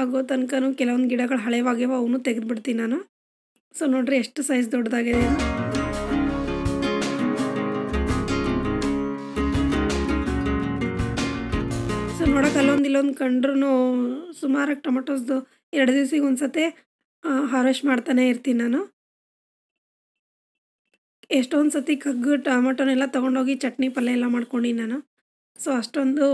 ಆಗೋ ತನಕನೂ ಕೆಲವೊಂದು ಗಿಡಗಳು ಹಳೆವಾಗಿವೆ ಅವನು ತೆಗೆದುಬಿಡ್ತೀನಿ ನಾನು ಸೊ ನೋಡ್ರಿ ಎಷ್ಟು ಸೈಜ್ ದೊಡ್ಡದಾಗಿದೆ ಸೊ ನೋಡೋಕೆ ಅಲ್ಲೊಂದು ಇಲ್ಲೊಂದು ಕಂಡ್ರೂ ಸುಮಾರಾಗಿ ಟೊಮೆಟೊಸ್ದು ಎರಡು ದಿವ್ಸಿಗೆ ಒಂದು ಸತೆ ಹಾರ್ವೆಸ್ಟ್ ಮಾಡ್ತಾನೆ ಇರ್ತೀನಿ ನಾನು ಎಷ್ಟೊಂದು ಸತಿ ಕಗ್ಗು ಟೊಮೊಟೊನೆಲ್ಲ ತೊಗೊಂಡೋಗಿ ಚಟ್ನಿ ಪಲ್ಯ ಎಲ್ಲ ಮಾಡ್ಕೊಂಡು ನಾನು ಸೊ ಅಷ್ಟೊಂದು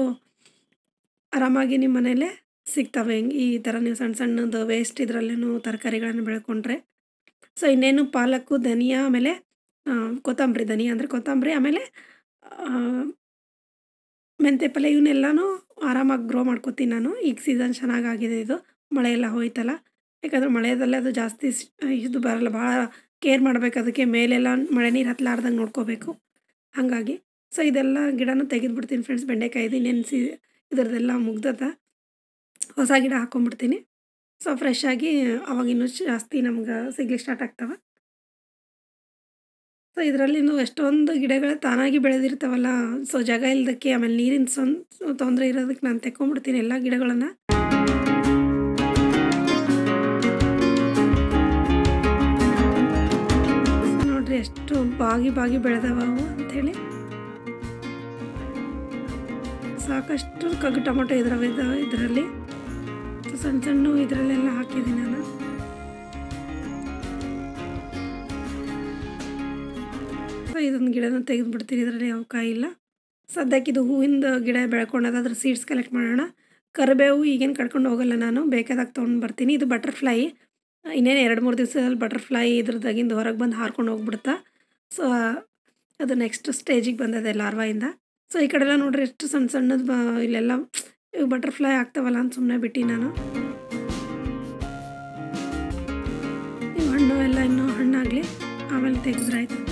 ಆರಾಮಾಗಿ ನಿಮ್ಮ ಮನೇಲೆ ಸಿಗ್ತವೆ ಹೆಂಗೆ ಈ ಥರ ನೀವು ಸಣ್ಣ ಸಣ್ಣದು ವೇಸ್ಟ್ ಇದರಲ್ಲೇ ತರಕಾರಿಗಳನ್ನು ಬೆಳ್ಕೊಂಡ್ರೆ ಸೊ ಇನ್ನೇನು ಪಾಲಕ್ಕು ಧನಿಯಾ ಆಮೇಲೆ ಕೊತ್ತಂಬರಿ ಧನಿಯಾ ಅಂದರೆ ಕೊತ್ತಂಬರಿ ಆಮೇಲೆ ಮೆಂತೆ ಪಲ್ಯ ಇವನ್ನೆಲ್ಲನೂ ಆರಾಮಾಗಿ ಗ್ರೋ ಮಾಡ್ಕೋತೀನಿ ನಾನು ಈಗ ಸೀಸನ್ ಚೆನ್ನಾಗಾಗಿದೆ ಇದು ಮಳೆ ಎಲ್ಲ ಹೋಯ್ತಲ್ಲ ಯಾಕಂದರೆ ಮಳೆಯಲ್ಲೇ ಅದು ಜಾಸ್ತಿ ಇದು ಬರಲ್ಲ ಭಾಳ ಕೇರ್ ಮಾಡಬೇಕು ಅದಕ್ಕೆ ಮೇಲೆಲ್ಲ ಮಳೆ ನೀರು ಹತ್ತಲಾರ್ದಂಗೆ ನೋಡ್ಕೋಬೇಕು ಹಾಗಾಗಿ ಸೊ ಇದೆಲ್ಲ ಗಿಡನೂ ತೆಗೆದುಬಿಡ್ತೀನಿ ಫ್ರೆಂಡ್ಸ್ ಬೆಂಡೆಕಾಯಿದು ನೆನೆಸಿ ಇದರದೆಲ್ಲ ಮುಗ್ದದ ಹೊಸ ಗಿಡ ಹಾಕೊಂಡ್ಬಿಡ್ತೀನಿ ಸೊ ಫ್ರೆಶ್ ಆಗಿ ಅವಾಗ ಇನ್ನೂ ಜಾಸ್ತಿ ನಮ್ಗೆ ಸಿಗ್ಲಿಕ್ಕೆ ಸ್ಟಾರ್ಟ್ ಆಗ್ತವೆ ಸೊ ಇದರಲ್ಲಿನೂ ಎಷ್ಟೊಂದು ಗಿಡಗಳು ತಾನಾಗಿ ಬೆಳೆದಿರ್ತಾವಲ್ಲ ಸೊ ಜಾಗ ಇಲ್ಲದಕ್ಕೆ ಆಮೇಲೆ ನೀರಿನ ತೊಂದರೆ ಇರೋದಕ್ಕೆ ನಾನು ತೆಕ್ಕೊಂಬಿಡ್ತೀನಿ ಎಲ್ಲ ಗಿಡಗಳನ್ನು ಎಷ್ಟು ಬಾಗಿ ಬಾಗಿ ಬೆಳೆದವ ಅವು ಅಂಥೇಳಿ ಸಾಕಷ್ಟು ಕಗ್ಗು ಟೊಮೊಟೊ ಇದ್ರವ ಇದರಲ್ಲಿ ಸಣ್ಣ ಸಣ್ಣ ಇದರಲ್ಲೆಲ್ಲ ಹಾಕಿದ್ದೀನಿ ನಾನು ಇದೊಂದು ಗಿಡನ ಬಿಡ್ತೀನಿ ಇದರಲ್ಲಿ ಯಾವ ಕಾಯಿ ಇಲ್ಲ ಸದ್ಯಕ್ಕೆ ಇದು ಹೂವಿಂದ ಗಿಡ ಬೆಳ್ಕೊಂಡದ ಅದ್ರ ಸೀಡ್ಸ್ ಕಲೆಕ್ಟ್ ಮಾಡೋಣ ಕರಿಬೇವು ಈಗೇನು ಕಡ್ಕೊಂಡು ಹೋಗಲ್ಲ ನಾನು ಬೇಕಾದಾಗ ತೊಗೊಂಡು ಬರ್ತೀನಿ ಇದು ಬಟರ್ಫ್ಲೈ ಇನ್ನೇನು ಎರಡು ಮೂರು ದಿವಸದಲ್ಲಿ ಬಟರ್ಫ್ಲೈ ಇದ್ರದಾಗಿಂದ ಹೊರಗೆ ಬಂದು ಹಾರ್ಕೊಂಡು ಹೋಗ್ಬಿಡ್ತಾ ಸೊ ಅದು ನೆಕ್ಸ್ಟ್ ಸ್ಟೇಜಿಗೆ ಬಂದದೆ ಲಾರ್ವಾಯಿಂದ ಸೊ ಈ ಕಡೆಲ್ಲ ನೋಡ್ರಿ ಎಷ್ಟು ಸಣ್ಣ ಸಣ್ಣದ ಇಲ್ಲೆಲ್ಲ ಬಟರ್ಫ್ಲೈ ಆಗ್ತಾವಲ್ಲ ಅಂತ ಸುಮ್ಮನೆ ಬಿಟ್ಟು ನಾನು ಹಣ್ಣು ಎಲ್ಲ ಇನ್ನೂ ಹಣ್ಣಾಗಲಿ ಆಮೇಲೆ ತೆಗೆದ್ರಾಯ್ತು ಅಂತ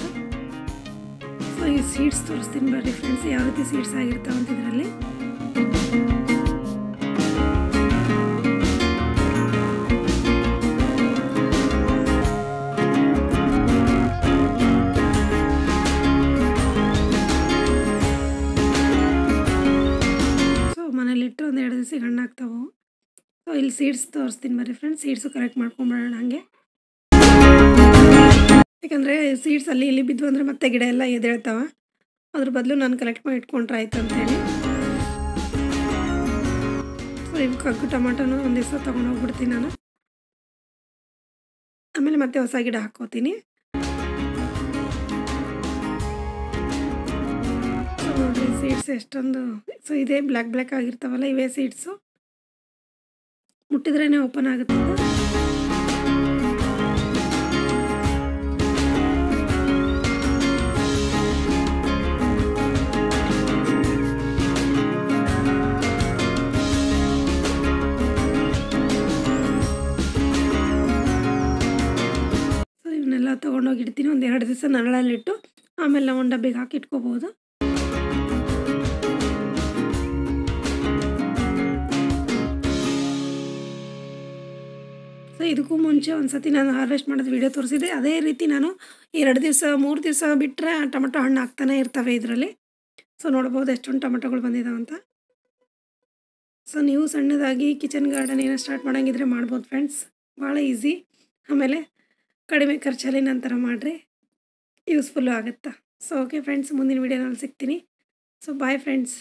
ಸೊ ಈ ಸೀಡ್ಸ್ ತೋರಿಸ್ತೀನಿ ಬರ್ರಿ ಫ್ರೆಂಡ್ಸ್ ಯಾವ ರೀತಿ ಸೀಡ್ಸ್ ಆಗಿರ್ತಾವಂತಿದ್ರಲ್ಲಿ ಇಲ್ಲಿ ಸೀಡ್ಸ್ ತೋರಿಸ್ತೀನಿ ಬರ್ರಿ ಫ್ರೆಂಡ್ಸ್ ಸೀಡ್ಸು ಕರೆಕ್ಟ್ ಮಾಡ್ಕೊಂಬಿಡೋಣ ಹಾಗೆ ಯಾಕಂದರೆ ಸೀಡ್ಸ್ ಅಲ್ಲಿ ಇಲ್ಲಿ ಬಿದ್ದು ಅಂದರೆ ಮತ್ತೆ ಗಿಡ ಎಲ್ಲ ಎದ್ದೇಳ್ತಾವೆ ಅದ್ರ ಬದಲು ನಾನು ಕಲೆಕ್ಟ್ ಮಾಡಿ ಇಟ್ಕೊಂಡ್ರೆ ಆಯ್ತು ಅಂತ ಹೇಳಿ ಕಗ್ಗು ಟೊಮಾಟೋನು ಒಂದು ದಿವಸ ಹೋಗ್ಬಿಡ್ತೀನಿ ನಾನು ಆಮೇಲೆ ಮತ್ತೆ ಹೊಸ ಗಿಡ ಹಾಕೋತೀನಿ ಸೀಡ್ಸ್ ಎಷ್ಟೊಂದು ಸೊ ಇದೇ ಬ್ಲ್ಯಾಕ್ ಬ್ಲ್ಯಾಕ್ ಆಗಿರ್ತಾವಲ್ಲ ಇವೇ ಸೀಡ್ಸು ಮುಟ್ಟಿದ್ರೇ ಓಪನ್ ಆಗುತ್ತೆ ಸರ್ ಇವನ್ನೆಲ್ಲ ಇಡ್ತೀನಿ ಒಂದು ಎರಡು ದಿವಸ ನರಳಲ್ಲಿಟ್ಟು ಆಮೇಲೆ ನಾವು ಒಂದು ಡಬ್ಬಿಗೆ ಹಾಕಿ ಸೊ ಇದಕ್ಕೂ ಮುಂಚೆ ಒಂದು ಸತಿ ನಾನು ಹಾರ್ವೆಸ್ಟ್ ಮಾಡೋದು ವೀಡಿಯೋ ತೋರಿಸಿದೆ ಅದೇ ರೀತಿ ನಾನು ಎರಡು ದಿವಸ ಮೂರು ದಿವಸ ಬಿಟ್ಟರೆ ಟೊಮೆಟೊ ಹಣ್ಣು ಹಾಕ್ತಾನೆ ಇರ್ತವೆ ಇದರಲ್ಲಿ ಸೊ ನೋಡ್ಬೋದು ಎಷ್ಟೊಂದು ಟೊಮೆಟೊಗಳು ಬಂದಿದ್ದಾವಂತ ಸೊ ನೀವು ಸಣ್ಣದಾಗಿ ಕಿಚನ್ ಗಾರ್ಡನ್ ಏನೋ ಸ್ಟಾರ್ಟ್ ಮಾಡೋಂಗಿದ್ರೆ ಮಾಡ್ಬೋದು ಫ್ರೆಂಡ್ಸ್ ಭಾಳ ಈಸಿ ಆಮೇಲೆ ಕಡಿಮೆ ಖರ್ಚಲ್ಲಿ ನಂತರ ಮಾಡಿರಿ ಯೂಸ್ಫುಲ್ಲು ಆಗುತ್ತಾ ಸೊ ಓಕೆ ಫ್ರೆಂಡ್ಸ್ ಮುಂದಿನ ವೀಡಿಯೋನಲ್ಲಿ ಸಿಗ್ತೀನಿ ಸೊ ಬಾಯ್ ಫ್ರೆಂಡ್ಸ್